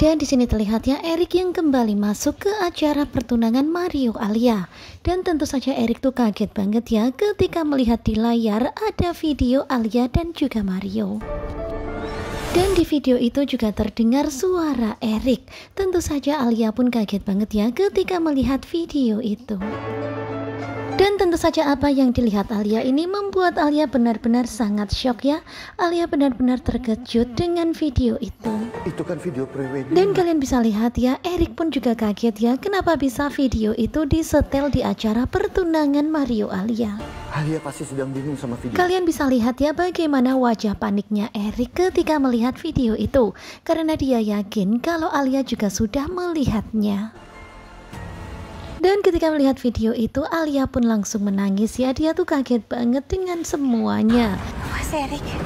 Dan di sini terlihat ya Erik yang kembali masuk ke acara pertunangan Mario Alia. Dan tentu saja Erik tuh kaget banget ya ketika melihat di layar ada video Alia dan juga Mario. Dan di video itu juga terdengar suara Erik. Tentu saja Alia pun kaget banget ya ketika melihat video itu. Dan tentu saja apa yang dilihat Alia ini membuat Alia benar-benar sangat shock ya. Alia benar-benar terkejut dengan video itu. Itu kan video prewedding. Dan kalian bisa lihat ya, Erik pun juga kaget ya kenapa bisa video itu disetel di acara pertunangan Mario Alia. Alia pasti sedang bingung sama video. Kalian bisa lihat ya bagaimana wajah paniknya Erik ketika melihat video itu karena dia yakin kalau Alia juga sudah melihatnya. Dan ketika melihat video itu, Alia pun langsung menangis ya. Dia tuh kaget banget dengan semuanya.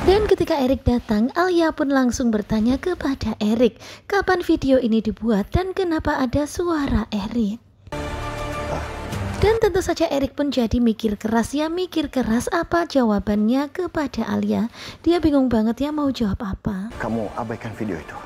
Dan ketika Erik datang, Alia pun langsung bertanya kepada Erik, kapan video ini dibuat dan kenapa ada suara Erik. Dan tentu saja Erik pun jadi mikir keras ya, mikir keras apa jawabannya kepada Alia. Dia bingung banget ya mau jawab apa. Kamu abaikan video itu.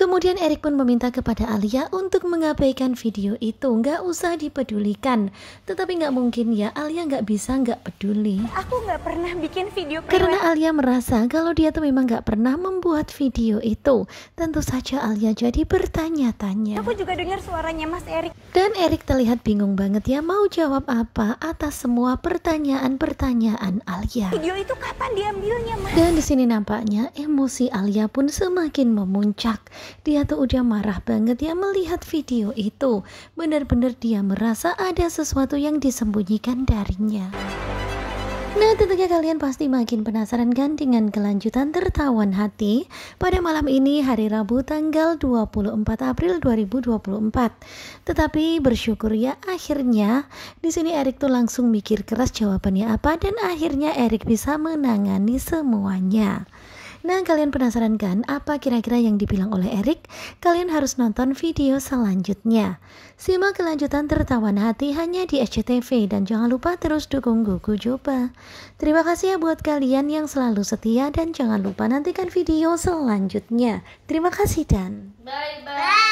Kemudian Erik pun meminta kepada Alia untuk mengabaikan video itu, nggak usah dipedulikan. Tetapi nggak mungkin ya, Alia nggak bisa nggak peduli. Aku nggak pernah bikin video priwet. Karena Alia merasa kalau dia tuh memang nggak pernah membuat video itu. Tentu saja Alia jadi bertanya-tanya. Aku juga dengar suaranya Mas Erik. Dan Erik terlihat bingung banget ya mau jawab apa atas semua pertanyaan-pertanyaan Alia. Video itu kapan diambilnya dan di sini nampaknya emosi Alia pun semakin memuncak. Dia tuh udah marah banget ya melihat video itu. Benar-benar dia merasa ada sesuatu yang disembunyikan darinya. Nah tentunya kalian pasti makin penasaran kan dengan kelanjutan tertawan hati pada malam ini hari Rabu tanggal 24 April 2024. Tetapi bersyukur ya akhirnya di sini Erik tuh langsung mikir keras jawabannya apa dan akhirnya Erik bisa menangani semuanya. Nah, kalian penasaran kan apa kira-kira yang dibilang oleh Erik? Kalian harus nonton video selanjutnya. Simak kelanjutan tertawan hati hanya di SCTV dan jangan lupa terus dukung Gugu Joba. Terima kasih ya buat kalian yang selalu setia dan jangan lupa nantikan video selanjutnya. Terima kasih dan bye. bye.